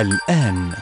الآن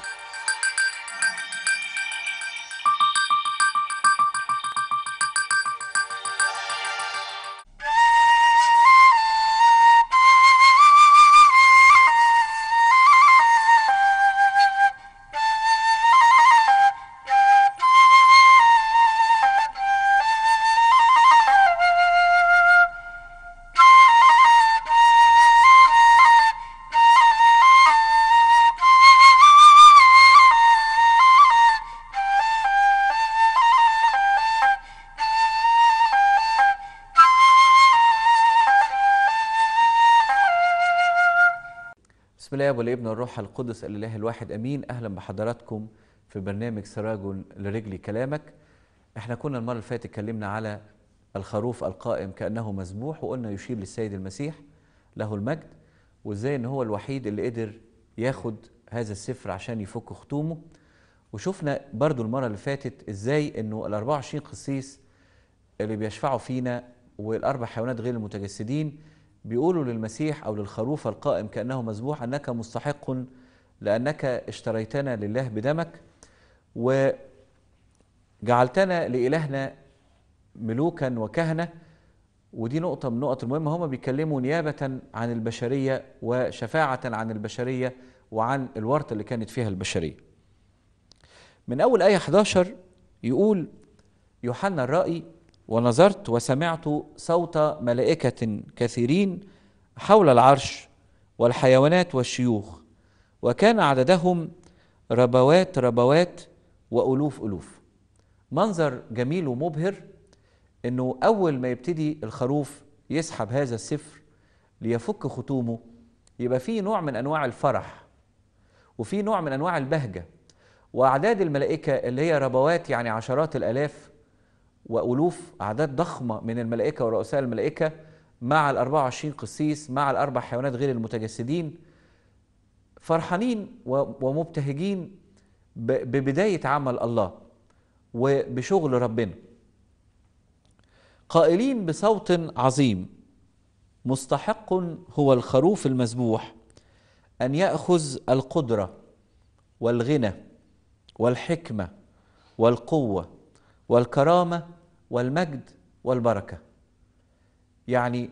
بسم الله والابن الروح القدس الاله الواحد امين اهلا بحضراتكم في برنامج سراج لرجل كلامك احنا كنا المره اللي فاتت اتكلمنا على الخروف القائم كانه مذبوح وقلنا يشير للسيد المسيح له المجد وازاي ان هو الوحيد اللي قدر ياخد هذا السفر عشان يفك ختومه وشفنا برضو المره اللي فاتت ازاي انه ال 24 قسيس اللي بيشفعوا فينا والاربع حيوانات غير المتجسدين بيقولوا للمسيح أو للخروف القائم كأنه مذبوح أنك مستحق لأنك اشتريتنا لله بدمك وجعلتنا لإلهنا ملوكا وكهنة ودي نقطة من النقط المهمة هما بيتكلموا نيابة عن البشرية وشفاعة عن البشرية وعن الورطة اللي كانت فيها البشرية من أول آية 11 يقول يوحنا الرأي ونظرت وسمعت صوت ملائكة كثيرين حول العرش والحيوانات والشيوخ وكان عددهم ربوات ربوات وألوف ألوف منظر جميل ومبهر أنه أول ما يبتدي الخروف يسحب هذا السفر ليفك ختومه يبقى فيه نوع من أنواع الفرح وفي نوع من أنواع البهجة وأعداد الملائكة اللي هي ربوات يعني عشرات الآلاف وألوف أعداد ضخمة من الملائكة ورؤساء الملائكة مع ال 24 قسيس مع الأربع حيوانات غير المتجسدين فرحانين ومبتهجين ببداية عمل الله وبشغل ربنا قائلين بصوت عظيم مستحق هو الخروف المذبوح أن يأخذ القدرة والغنى والحكمة والقوة والكرامة والمجد والبركة يعني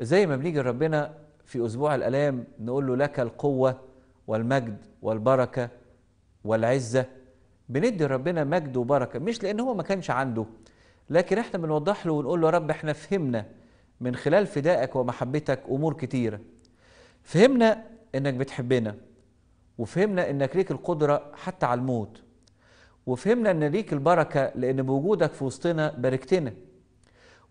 زي ما بنيجي لربنا في أسبوع الآلام نقول له لك القوة والمجد والبركة والعزة بندي ربنا مجد وبركة مش لأن هو ما كانش عنده لكن احنا بنوضح له ونقول له يا رب احنا فهمنا من خلال فدائك ومحبتك أمور كتيرة فهمنا إنك بتحبنا وفهمنا إنك ليك القدرة حتى على الموت وفهمنا ان ليك البركه لان بوجودك في وسطنا باركتنا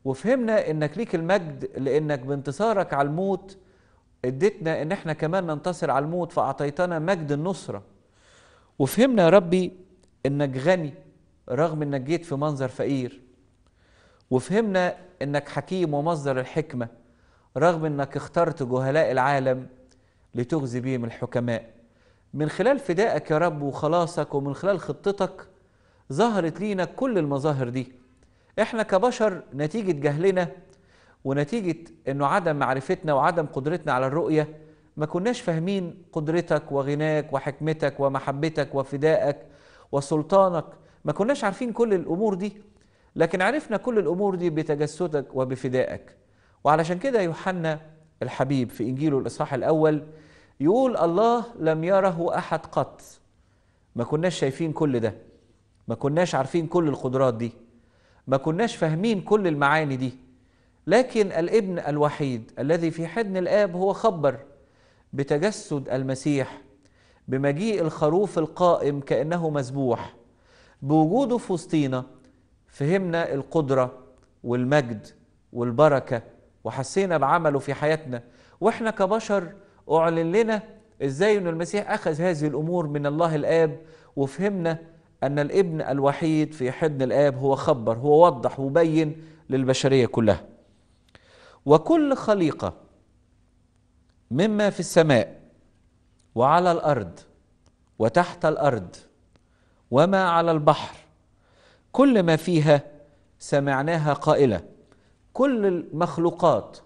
وفهمنا انك ليك المجد لانك بانتصارك على الموت اديتنا ان احنا كمان ننتصر على الموت فاعطيتنا مجد النصره وفهمنا يا ربي انك غني رغم انك جيت في منظر فقير وفهمنا انك حكيم ومصدر الحكمه رغم انك اخترت جهلاء العالم لتغزي بهم الحكماء من خلال فدائك يا رب وخلاصك ومن خلال خطتك ظهرت لينا كل المظاهر دي احنا كبشر نتيجة جهلنا ونتيجة انه عدم معرفتنا وعدم قدرتنا على الرؤية ما كناش فاهمين قدرتك وغناك وحكمتك ومحبتك وفدائك وسلطانك ما كناش عارفين كل الامور دي لكن عرفنا كل الامور دي بتجسدك وبفدائك وعلشان كده يوحنا الحبيب في انجيله الاصحاح الاول يقول الله لم يره أحد قط ما كناش شايفين كل ده ما كناش عارفين كل القدرات دي ما كناش فاهمين كل المعاني دي لكن الابن الوحيد الذي في حضن الآب هو خبر بتجسد المسيح بمجيء الخروف القائم كأنه مذبوح بوجوده في وسطينا فهمنا القدرة والمجد والبركة وحسينا بعمله في حياتنا واحنا كبشر أعلن لنا إزاي أن المسيح أخذ هذه الأمور من الله الآب وفهمنا أن الابن الوحيد في حضن الآب هو خبر هو وضح وبين للبشرية كلها وكل خليقة مما في السماء وعلى الأرض وتحت الأرض وما على البحر كل ما فيها سمعناها قائلة كل المخلوقات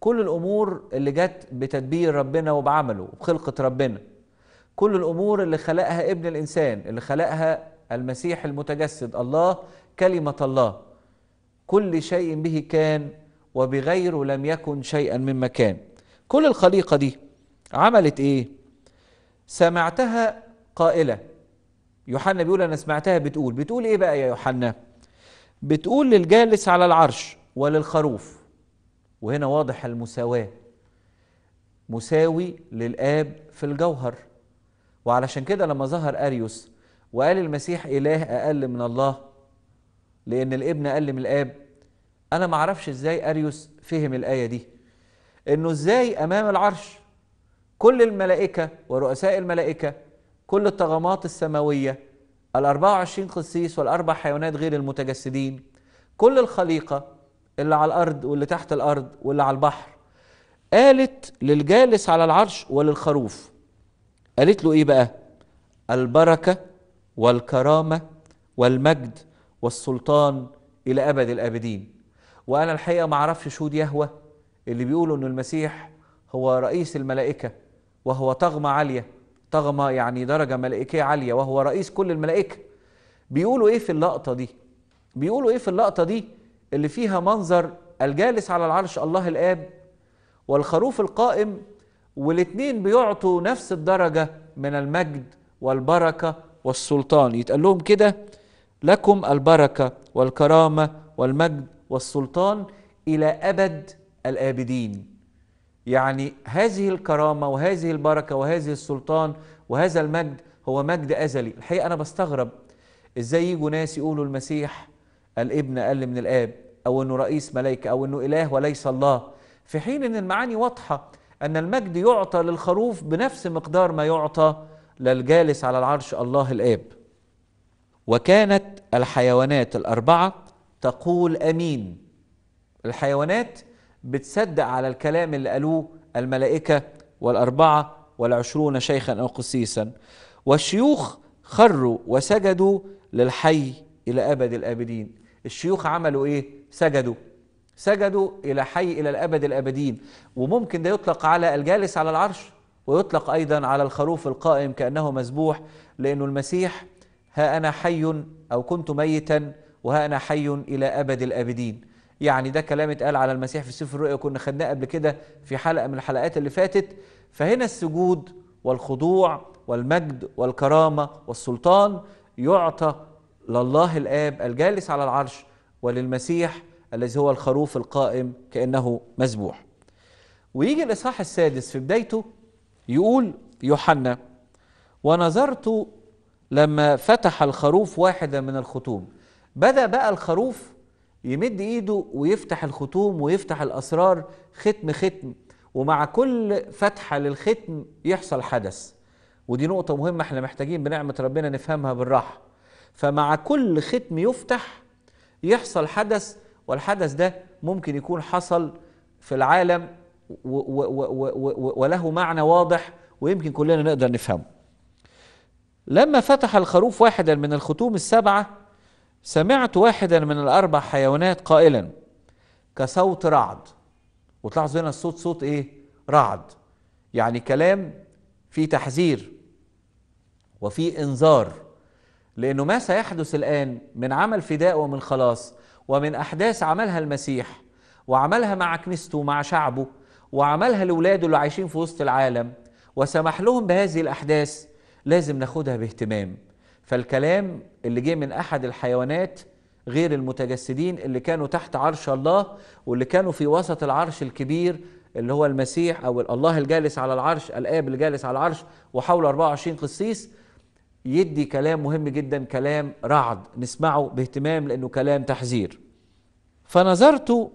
كل الامور اللي جت بتدبير ربنا وبعمله وخلقه ربنا كل الامور اللي خلقها ابن الانسان اللي خلقها المسيح المتجسد الله كلمه الله كل شيء به كان وبغيره لم يكن شيئا مما كان كل الخليقه دي عملت ايه سمعتها قائله يوحنا بيقول انا سمعتها بتقول بتقول ايه بقى يا يوحنا بتقول للجالس على العرش وللخروف وهنا واضح المساواة مساوي للآب في الجوهر وعلشان كده لما ظهر أريوس وقال المسيح إله أقل من الله لأن الابن أقل من الآب أنا معرفش إزاي أريوس فهم الآية دي إنه إزاي أمام العرش كل الملائكة ورؤساء الملائكة كل الطغمات السماوية الأربعة وعشرين قسيس والأربع حيوانات غير المتجسدين كل الخليقة اللي على الارض واللي تحت الارض واللي على البحر قالت للجالس على العرش وللخروف قالت له ايه بقى البركه والكرامه والمجد والسلطان الى ابد الابدين وانا الحقيقه ما اعرفش شهود يهوه اللي بيقولوا ان المسيح هو رئيس الملائكه وهو طغمه عاليه طغمه يعني درجه ملائكيه عاليه وهو رئيس كل الملائكه بيقولوا ايه في اللقطه دي بيقولوا ايه في اللقطه دي اللي فيها منظر الجالس على العرش الله الآب والخروف القائم والاتنين بيعطوا نفس الدرجة من المجد والبركة والسلطان يتقال لهم كده لكم البركة والكرامة والمجد والسلطان إلى أبد الآبدين يعني هذه الكرامة وهذه البركة وهذه السلطان وهذا المجد هو مجد أزلي الحقيقة أنا بستغرب إزاي يجوا ناس يقولوا المسيح الابن أقل من الآب أو أنه رئيس ملائكة أو أنه إله وليس الله في حين أن المعاني واضحة أن المجد يعطى للخروف بنفس مقدار ما يعطى للجالس على العرش الله الآب وكانت الحيوانات الأربعة تقول أمين الحيوانات بتصدق على الكلام اللي قالوه الملائكة والأربعة والعشرون شيخا أو قسيسا والشيوخ خروا وسجدوا للحي إلى أبد الآبدين الشيوخ عملوا ايه سجدوا سجدوا الى حي الى الابد الابدين وممكن ده يطلق على الجالس على العرش ويطلق ايضا على الخروف القائم كانه مذبوح لانه المسيح ها انا حي او كنت ميتا وها انا حي الى ابد الابدين يعني ده كلام اتقال على المسيح في سفر الرؤيا كنا خدناه قبل كده في حلقه من الحلقات اللي فاتت فهنا السجود والخضوع والمجد والكرامه والسلطان يعطى لله الآب الجالس على العرش وللمسيح الذي هو الخروف القائم كأنه مذبوح ويجي الإصحاح السادس في بدايته يقول يوحنا ونظرت لما فتح الخروف واحدة من الخطوم بدأ بقى الخروف يمد ايده ويفتح الختوم ويفتح الاسرار ختم ختم ومع كل فتحه للختم يحصل حدث ودي نقطه مهمه احنا محتاجين بنعمه ربنا نفهمها بالراحه فمع كل ختم يفتح يحصل حدث والحدث ده ممكن يكون حصل في العالم وله معنى واضح ويمكن كلنا نقدر نفهمه لما فتح الخروف واحدا من الختوم السبعة سمعت واحدا من الأربع حيوانات قائلا كصوت رعد وتلاحظوا هنا الصوت صوت إيه رعد يعني كلام فيه تحذير وفيه إنذار لأنه ما سيحدث الآن من عمل فداء ومن خلاص ومن أحداث عملها المسيح وعملها مع كنيسته ومع شعبه وعملها لولاده اللي عايشين في وسط العالم وسمح لهم بهذه الأحداث لازم ناخدها باهتمام فالكلام اللي جه من أحد الحيوانات غير المتجسدين اللي كانوا تحت عرش الله واللي كانوا في وسط العرش الكبير اللي هو المسيح او الله الجالس على العرش الاب اللي جالس على العرش وحوله 24 قسيس يدي كلام مهم جدا كلام رعد نسمعه باهتمام لأنه كلام تحذير فنظرت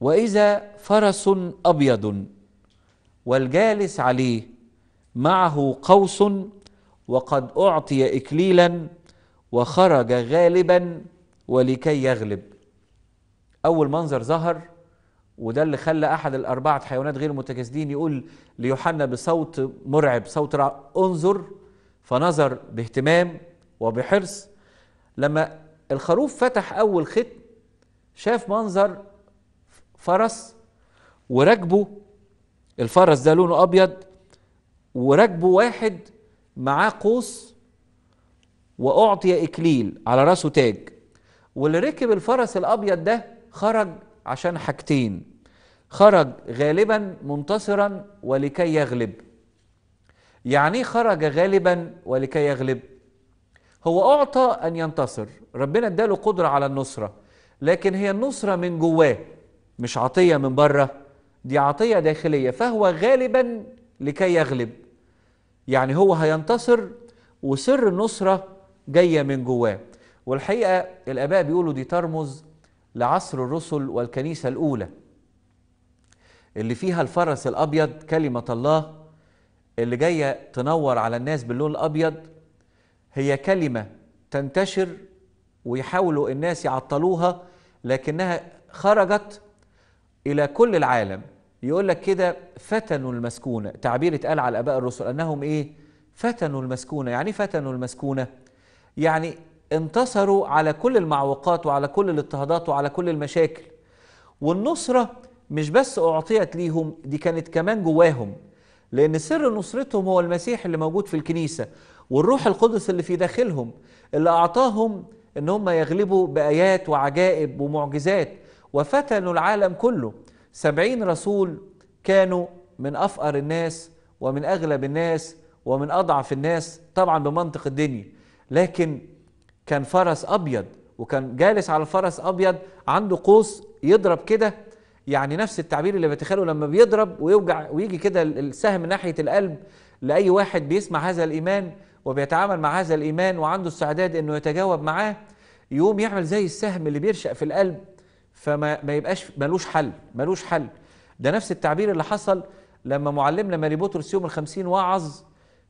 وإذا فرس أبيض والجالس عليه معه قوس وقد أعطي إكليلا وخرج غالبا ولكي يغلب أول منظر ظهر وده اللي خلى أحد الأربعة حيوانات غير متجسدين يقول ليوحنا بصوت مرعب صوت رعب انظر فنظر باهتمام وبحرص لما الخروف فتح أول ختم شاف منظر فرس وراكبه الفرس ده لونه أبيض وراكبه واحد معاه قوس وأعطي إكليل على راسه تاج واللي ركب الفرس الأبيض ده خرج عشان حاجتين خرج غالبا منتصرا ولكي يغلب يعني خرج غالبا ولكي يغلب هو أعطى أن ينتصر ربنا اداله قدرة على النصرة لكن هي النصرة من جواه مش عطية من بره دي عطية داخلية فهو غالبا لكي يغلب يعني هو هينتصر وسر النصرة جاية من جواه والحقيقة الآباء بيقولوا دي ترمز لعصر الرسل والكنيسة الأولى اللي فيها الفرس الأبيض كلمة الله اللي جايه تنور على الناس باللون الابيض هي كلمه تنتشر ويحاولوا الناس يعطلوها لكنها خرجت الى كل العالم يقول لك كده فتنوا المسكونه تعبير اتقال على اباء الرسل انهم ايه فتنوا المسكونه يعني إيه فتنوا المسكونه يعني انتصروا على كل المعوقات وعلى كل الاضطهادات وعلى كل المشاكل والنصره مش بس اعطيت ليهم دي كانت كمان جواهم لأن سر نصرتهم هو المسيح اللي موجود في الكنيسة والروح القدس اللي في داخلهم اللي أعطاهم إن هم يغلبوا بآيات وعجائب ومعجزات وفتنوا العالم كله سبعين رسول كانوا من أفقر الناس ومن أغلب الناس ومن أضعف الناس طبعا بمنطق الدنيا لكن كان فرس أبيض وكان جالس على الفرس أبيض عنده قوس يضرب كده يعني نفس التعبير اللي بتخيله لما بيضرب ويوجع ويجي كده السهم ناحيه القلب لاي واحد بيسمع هذا الايمان وبيتعامل مع هذا الايمان وعنده استعداد انه يتجاوب معاه يقوم يعمل زي السهم اللي بيرشق في القلب فما ما يبقاش ملوش حل ملوش حل ده نفس التعبير اللي حصل لما معلمنا ماري بطرس يوم الخمسين وعظ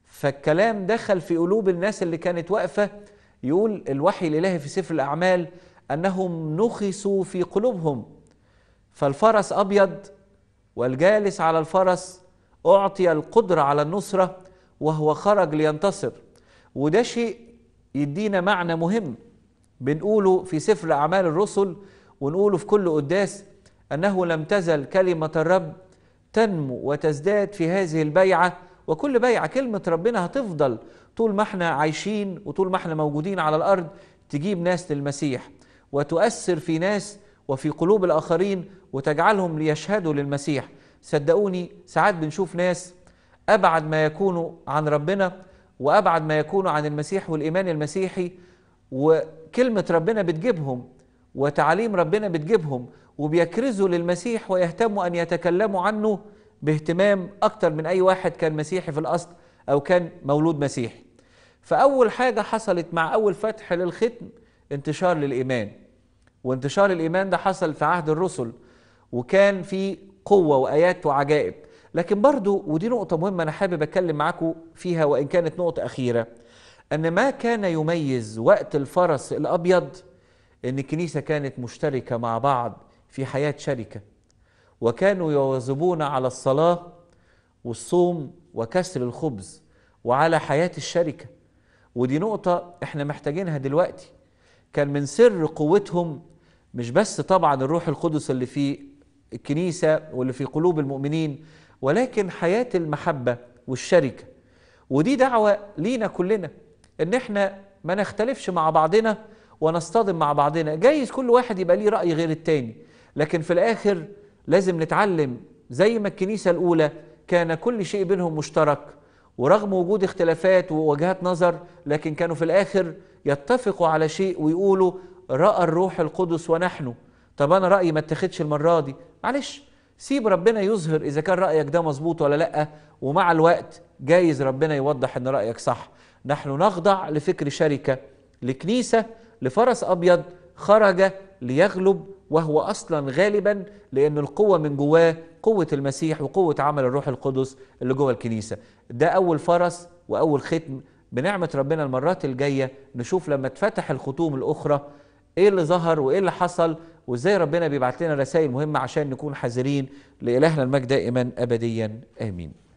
فالكلام دخل في قلوب الناس اللي كانت واقفة يقول الوحي الإلهي في سفر الأعمال أنهم نخسوا في قلوبهم فالفرس أبيض والجالس على الفرس أعطي القدرة على النصرة وهو خرج لينتصر وده شيء يدينا معنى مهم بنقوله في سفر أعمال الرسل ونقوله في كل قداس أنه لم تزل كلمة الرب تنمو وتزداد في هذه البيعة وكل بيعة كلمة ربنا هتفضل طول ما احنا عايشين وطول ما احنا موجودين على الأرض تجيب ناس للمسيح وتؤثر في ناس وفي قلوب الآخرين وتجعلهم ليشهدوا للمسيح صدقوني ساعات بنشوف ناس أبعد ما يكونوا عن ربنا وأبعد ما يكونوا عن المسيح والإيمان المسيحي وكلمة ربنا بتجيبهم وتعاليم ربنا بتجيبهم وبيكرزوا للمسيح ويهتموا أن يتكلموا عنه باهتمام أكتر من أي واحد كان مسيحي في الأصل أو كان مولود مسيحي فأول حاجة حصلت مع أول فتح للختم انتشار للإيمان وانتشار الإيمان ده حصل في عهد الرسل وكان في قوة وآيات وعجائب لكن برضو ودي نقطة مهمة أنا حابب أتكلم معاكم فيها وإن كانت نقطة أخيرة أن ما كان يميز وقت الفرس الأبيض أن الكنيسة كانت مشتركة مع بعض في حياة شركة وكانوا يواظبون على الصلاة والصوم وكسر الخبز وعلى حياة الشركة ودي نقطة احنا محتاجينها دلوقتي كان من سر قوتهم مش بس طبعا الروح القدس اللي في الكنيسه واللي في قلوب المؤمنين ولكن حياه المحبه والشركه ودي دعوه لينا كلنا ان احنا ما نختلفش مع بعضنا ونصطدم مع بعضنا جايز كل واحد يبقى ليه راي غير التاني لكن في الاخر لازم نتعلم زي ما الكنيسه الاولى كان كل شيء بينهم مشترك ورغم وجود اختلافات ووجهات نظر لكن كانوا في الاخر يتفقوا على شيء ويقولوا راى الروح القدس ونحن طب انا رايي ما اتخذش المره دي معلش سيب ربنا يظهر اذا كان رايك ده مظبوط ولا لا ومع الوقت جايز ربنا يوضح ان رايك صح نحن نخضع لفكر شركه لكنيسه لفرس ابيض خرج ليغلب وهو اصلا غالبا لان القوه من جواه قوه المسيح وقوه عمل الروح القدس اللي جوه الكنيسه ده اول فرس واول ختم بنعمه ربنا المرات الجايه نشوف لما تفتح الختوم الاخرى ايه اللي ظهر وايه اللي حصل وازاي ربنا بيبعت لنا رسائل مهمه عشان نكون حذرين لالهنا المجد دائما ابديا امين